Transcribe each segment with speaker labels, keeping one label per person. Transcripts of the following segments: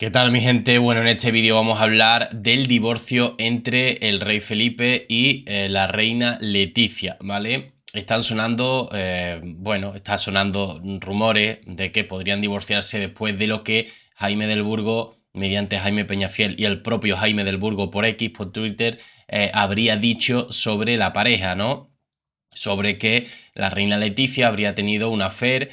Speaker 1: ¿Qué tal mi gente? Bueno, en este vídeo vamos a hablar del divorcio entre el rey Felipe y eh, la reina Leticia, ¿vale? Están sonando, eh, bueno, están sonando rumores de que podrían divorciarse después de lo que Jaime del Burgo, mediante Jaime Peñafiel y el propio Jaime del Burgo por X, por Twitter, eh, habría dicho sobre la pareja, ¿no? Sobre que la reina Leticia habría tenido una affair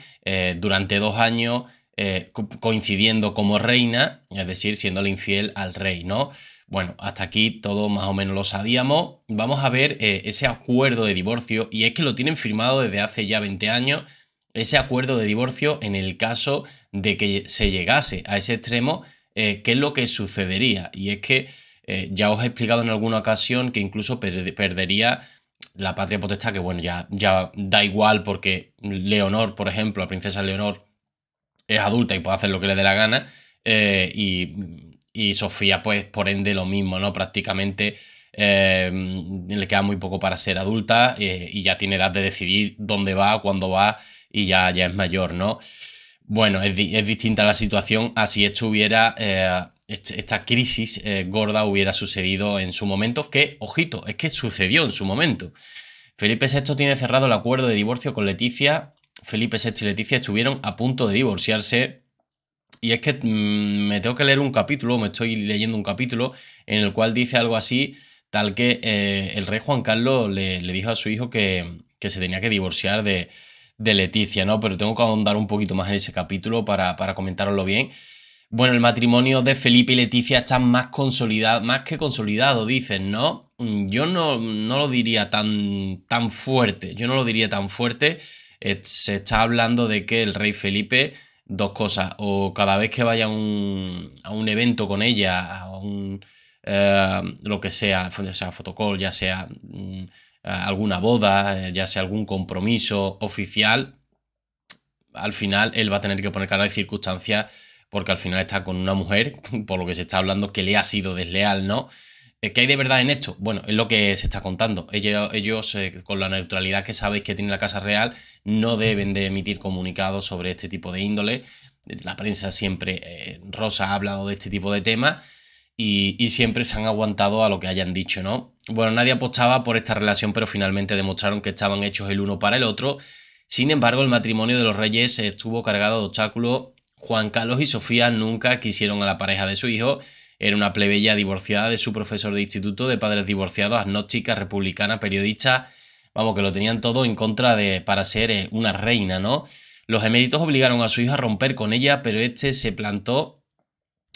Speaker 1: durante dos años eh, coincidiendo como reina, es decir, siéndole infiel al rey, ¿no? Bueno, hasta aquí todo más o menos lo sabíamos. Vamos a ver eh, ese acuerdo de divorcio, y es que lo tienen firmado desde hace ya 20 años, ese acuerdo de divorcio en el caso de que se llegase a ese extremo, eh, ¿qué es lo que sucedería? Y es que ya os he explicado en alguna ocasión que incluso perdería la patria potestad, que bueno, ya, ya da igual porque Leonor, por ejemplo, la princesa Leonor, es adulta y puede hacer lo que le dé la gana. Eh, y, Sofía, pues por ende, lo mismo, ¿no? Prácticamente eh, le queda muy poco para ser adulta eh, y ya tiene edad de decidir dónde va, cuándo va y ya, ya es mayor, ¿no? Bueno, es, distinta la situación a si esto hubiera esta crisis gorda hubiera sucedido en su momento, que, ojito, es que sucedió en su momento. Felipe VI tiene cerrado el acuerdo de divorcio con Leticia Felipe VI y Leticia estuvieron a punto de divorciarse. Y es que mm, me tengo que leer un capítulo, me estoy leyendo un capítulo en el cual dice algo así, tal que eh, el rey Juan Carlos le, dijo a su hijo que, se tenía que divorciar de, Leticia, ¿no? Pero tengo que ahondar un poquito más en ese capítulo para, para bien. Bueno, el matrimonio de Felipe y Leticia está más consolidado, más que consolidado, dicen, ¿no? Mm, yo no, no lo diría tan, tan fuerte, yo no lo diría tan fuerte. Eh, se está hablando de que el rey Felipe, dos cosas, o cada vez que vaya a un evento con ella, a un, eh, lo que sea, ya sea fotocall, ya sea mm, eh, alguna boda, ya sea algún compromiso oficial, al final él va a tener que poner cara de circunstancias porque al final está con una mujer, por lo que se está hablando, que le ha sido desleal, ¿no? ¿Qué hay de verdad en esto? Bueno, es lo que se está contando. Ellos, eh, con la neutralidad que sabéis que tiene la Casa Real, no deben de emitir comunicados sobre este tipo de índole. La prensa siempre, eh, Rosa ha hablado de este tipo de temas y, y, siempre se han aguantado a lo que hayan dicho, ¿no? Bueno, nadie apostaba por esta relación, pero finalmente demostraron que estaban hechos el uno para el otro. Sin embargo, el matrimonio de los reyes estuvo cargado de obstáculos. Juan Carlos y Sofía nunca quisieron a la pareja de su hijo era una plebeya divorciada de su profesor de instituto, de padres divorciados, agnóstica, republicana, periodista. Vamos, que lo tenían todo en contra de para ser eh, una reina, ¿no? Los eméritos obligaron a su hija a romper con ella, pero este se plantó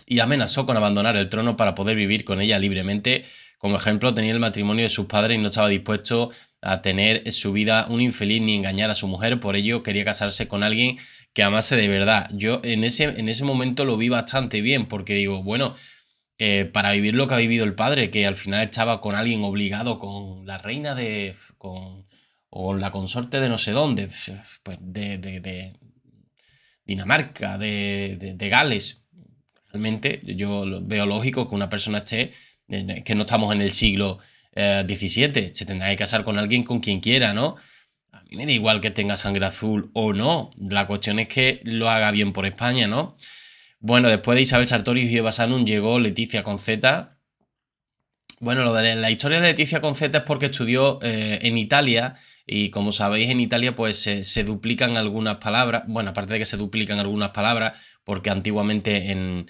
Speaker 1: y amenazó con abandonar el trono para poder vivir con ella libremente. Como ejemplo, tenía el matrimonio de sus padres y no estaba dispuesto a tener su vida un infeliz ni engañar a su mujer, por ello quería casarse con alguien que amase de verdad. Yo en ese, en ese momento lo vi bastante bien porque digo, bueno, eh, para vivir lo que ha vivido el padre, que al final estaba con alguien obligado, con la reina de. o la consorte de no sé dónde, pues de, Dinamarca, de, Gales. Realmente yo veo lógico que una persona esté, que no estamos en el siglo XVII, eh, se tendrá que casar con alguien con quien quiera, ¿no? A mí me da igual que tenga sangre azul o no, la cuestión es que lo haga bien por España, ¿no? Bueno, después de Isabel Sartorius y Eva Sanun llegó Leticia Conceta. Bueno, lo de la historia de Leticia Conceta es porque estudió eh, en Italia y como sabéis en Italia pues se duplican algunas palabras, bueno, aparte de que se duplican algunas palabras, porque antiguamente en,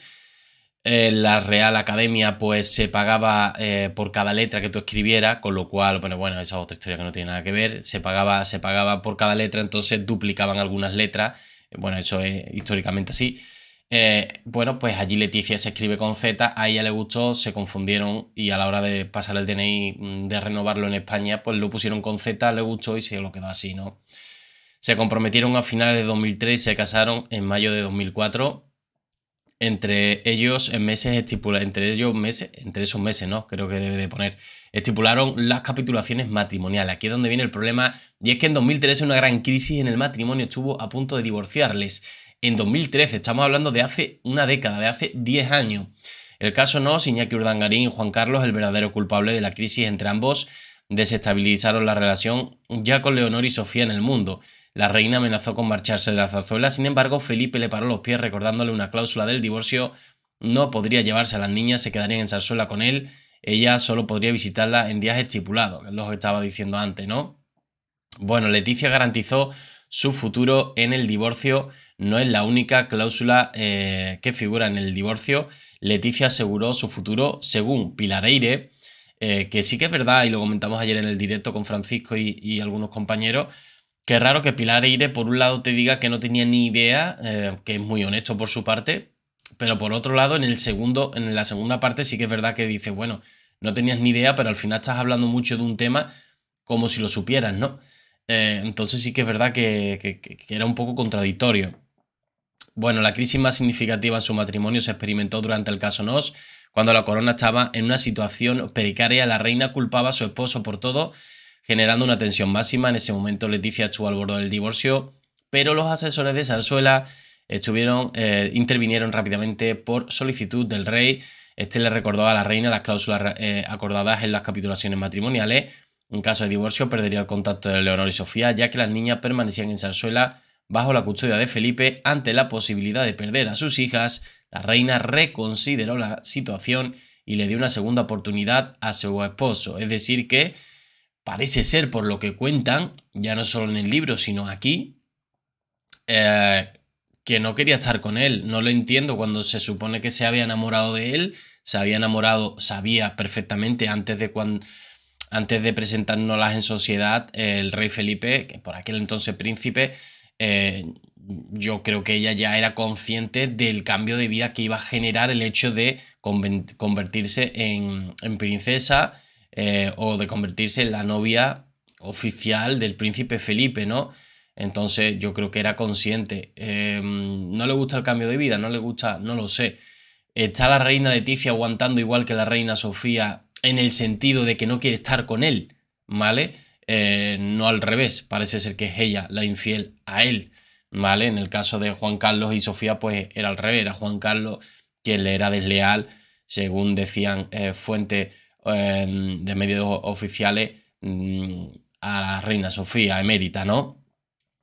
Speaker 1: la Real Academia pues se pagaba eh, por cada letra que tú escribieras, con lo cual, bueno, bueno, esa es otra historia que no tiene nada que ver, se pagaba, se pagaba por cada letra, entonces duplicaban algunas letras, bueno, eso es históricamente así. Eh, bueno, pues allí Leticia se escribe con Z, a ella le gustó, se confundieron y a la hora de pasar el DNI, mm, de renovarlo en España, pues lo pusieron con Z, le gustó y se lo quedó así, ¿no? Se comprometieron a finales de 2003 y se casaron en mayo de 2004. Entre ellos, en meses estipulados, entre ellos meses, entre esos meses, ¿no? Creo que debe de poner. Estipularon las capitulaciones matrimoniales. Aquí es donde viene el problema. Y es que en 2013 una gran crisis en el matrimonio estuvo a punto de divorciarles en 2013. Estamos hablando de hace una década, de hace 10 años. El caso no, que Urdangarín y Juan Carlos, el verdadero culpable de la crisis entre ambos, desestabilizaron la relación ya con Leonor y Sofía en el mundo. La reina amenazó con marcharse de la zarzuela, sin embargo, Felipe le paró los pies recordándole una cláusula del divorcio. No podría llevarse a las niñas, se quedarían en zarzuela con él. Ella solo podría visitarla en días estipulados, los estaba diciendo antes, ¿no? Bueno, Leticia garantizó su futuro en el divorcio. No es la única cláusula eh, que figura en el divorcio. Leticia aseguró su futuro según Pilareire, eh, que sí que es verdad, y lo comentamos ayer en el directo con Francisco y, algunos compañeros, que raro que Pilar Eire por un lado te diga que no tenía ni idea, eh, que es muy honesto por su parte, pero por otro lado en, el segundo, en la segunda parte sí que es verdad que dice, bueno, no tenías ni idea, pero al final estás hablando mucho de un tema como si lo supieras, ¿no? Eh, entonces sí que es verdad que, era un poco contradictorio. Bueno, la crisis más significativa en su matrimonio se experimentó durante el caso Nos, cuando la corona estaba en una situación precaria. La reina culpaba a su esposo por todo, generando una tensión máxima. En ese momento Leticia estuvo al borde del divorcio, pero los asesores de salzuela estuvieron, eh, intervinieron rápidamente por solicitud del rey. Este le recordó a la reina las cláusulas eh, acordadas en las capitulaciones matrimoniales en caso de divorcio, perdería el contacto de Leonor y Sofía, ya que las niñas permanecían en Zarzuela bajo la custodia de Felipe ante la posibilidad de perder a sus hijas. La reina reconsideró la situación y le dio una segunda oportunidad a su esposo. Es decir, que parece ser, por lo que cuentan, ya no solo en el libro, sino aquí, eh, que no quería estar con él. No lo entiendo cuando se supone que se había enamorado de él, se había enamorado, sabía perfectamente antes de cuando antes de presentárnoslas en sociedad, el rey Felipe, que por aquel entonces príncipe, eh, yo creo que ella ya era consciente del cambio de vida que iba a generar el hecho de convertirse en, princesa eh, o de convertirse en la novia oficial del príncipe Felipe, ¿no? Entonces yo creo que era consciente. Em, no le gusta el cambio de vida, no le gusta, no lo sé. Está la reina Leticia aguantando igual que la reina Sofía en el sentido de que no quiere estar con él, ¿vale? Eh, no al revés, parece ser que es ella la infiel a él, ¿vale? En el caso de Juan Carlos y Sofía, pues era al revés, era Juan Carlos quien le era desleal, según decían eh, fuentes eh, de medios oficiales, mm, a la reina Sofía emérita, ¿no?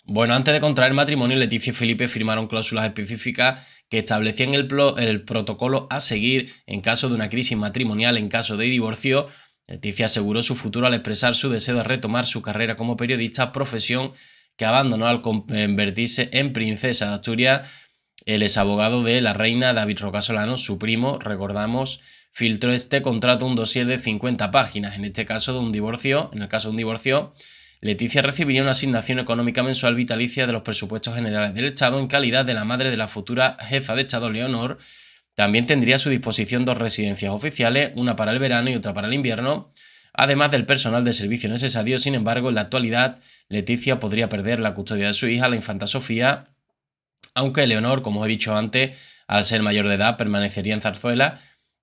Speaker 1: Bueno, antes de contraer matrimonio, Leticia y Felipe firmaron cláusulas específicas que establecían el, protocolo a seguir en caso de una crisis matrimonial, en caso de divorcio. Leticia aseguró su futuro al expresar su deseo de retomar su carrera como periodista, profesión que abandonó al convertirse en princesa de Asturias. El exabogado abogado de la reina David Rocasolano, su primo, recordamos, filtró este contrato un dossier de 50 páginas, en este caso de un divorcio, en el caso de un divorcio Leticia recibiría una asignación económica mensual vitalicia de los presupuestos generales del Estado en calidad de la madre de la futura jefa de Estado Leonor. También tendría a su disposición dos residencias oficiales, una para el verano y otra para el invierno, además del personal de servicio necesario. Sin embargo, en la actualidad, Leticia podría perder la custodia de su hija, la infanta Sofía, aunque Leonor, como he dicho antes, al ser mayor de edad, permanecería en Zarzuela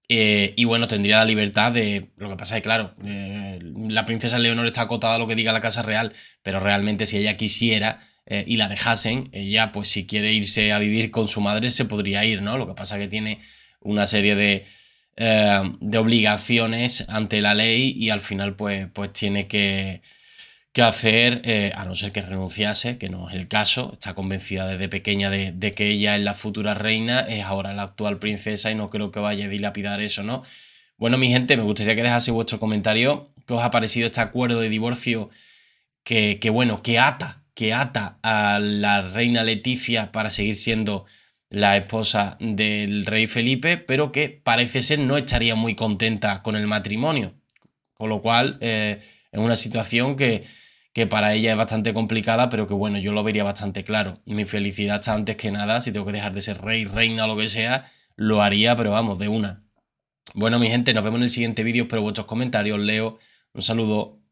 Speaker 1: eh, y bueno, tendría la libertad de. Lo que pasa es que, claro, eh, la princesa Leonor está acotada a lo que diga la Casa Real, pero realmente si ella quisiera eh, y la dejasen, ella, pues si quiere irse a vivir con su madre, se podría ir, ¿no? Lo que pasa es que tiene una serie de, de obligaciones ante la ley y al final, pues, pues tiene que que hacer, eh, a no ser que renunciase, que no es el caso, está convencida desde pequeña de, que ella es la futura reina, es ahora la actual princesa y no creo que vaya a dilapidar eso, ¿no? Bueno, mi gente, me gustaría que dejase vuestro comentario, qué os ha parecido este acuerdo de divorcio que, que bueno, que ata, que ata a la reina Leticia para seguir siendo la esposa del rey Felipe, pero que parece ser no estaría muy contenta con el matrimonio, con lo cual eh, es una situación que que para ella es bastante complicada, pero que bueno, yo lo vería bastante claro. Mi felicidad está antes que nada, si tengo que dejar de ser rey, reina, lo que sea, lo haría, pero vamos, de una. Bueno, mi gente, nos vemos en el siguiente vídeo, espero vuestros comentarios, leo, un saludo,